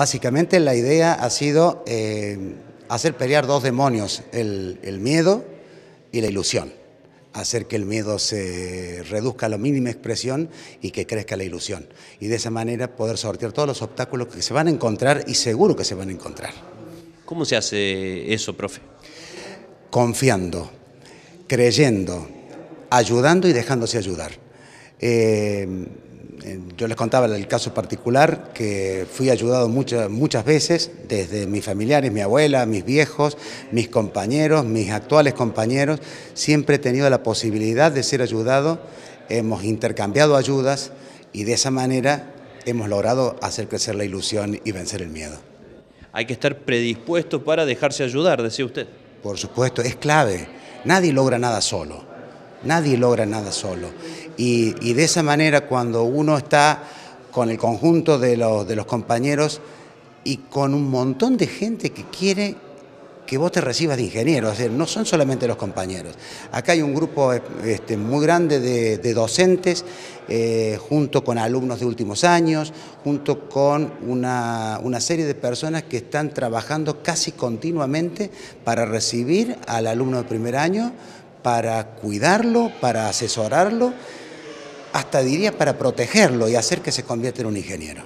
Básicamente la idea ha sido eh, hacer pelear dos demonios, el, miedo y la ilusión. Hacer que el miedo se reduzca a la mínima expresión y que crezca la ilusión. Y de esa manera poder sortear todos los obstáculos que se van a encontrar y seguro que se van a encontrar. ¿Cómo se hace eso, profe? Confiando, creyendo, ayudando y dejándose ayudar. Eh, yo les contaba el caso particular que fui ayudado muchas, muchas veces desde mis familiares, mi abuela, mis viejos, mis compañeros, mis actuales compañeros. Siempre he tenido la posibilidad de ser ayudado, hemos intercambiado ayudas y de esa manera hemos logrado hacer crecer la ilusión y vencer el miedo. Hay que estar predispuesto para dejarse ayudar, decía usted. Por supuesto, es clave. Nadie logra nada solo. Nadie logra nada solo y, de esa manera cuando uno está con el conjunto de los, compañeros y con un montón de gente que quiere que vos te recibas de ingeniero, es no son solamente los compañeros. Acá hay un grupo este, muy grande de, docentes, eh, junto con alumnos de últimos años, junto con una, una, serie de personas que están trabajando casi continuamente para recibir al alumno de primer año, para cuidarlo, para asesorarlo hasta diría para protegerlo y hacer que se convierta en un ingeniero.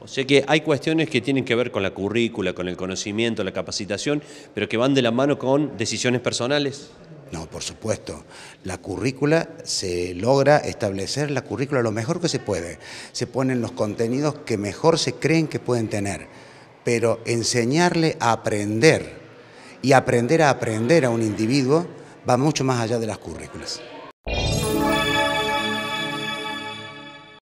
O sea que hay cuestiones que tienen que ver con la currícula, con el conocimiento, la capacitación, pero que van de la mano con decisiones personales. No, por supuesto. La currícula se logra establecer la currícula lo mejor que se puede. Se ponen los contenidos que mejor se creen que pueden tener, pero enseñarle a aprender y aprender a aprender a un individuo va mucho más allá de las currículas.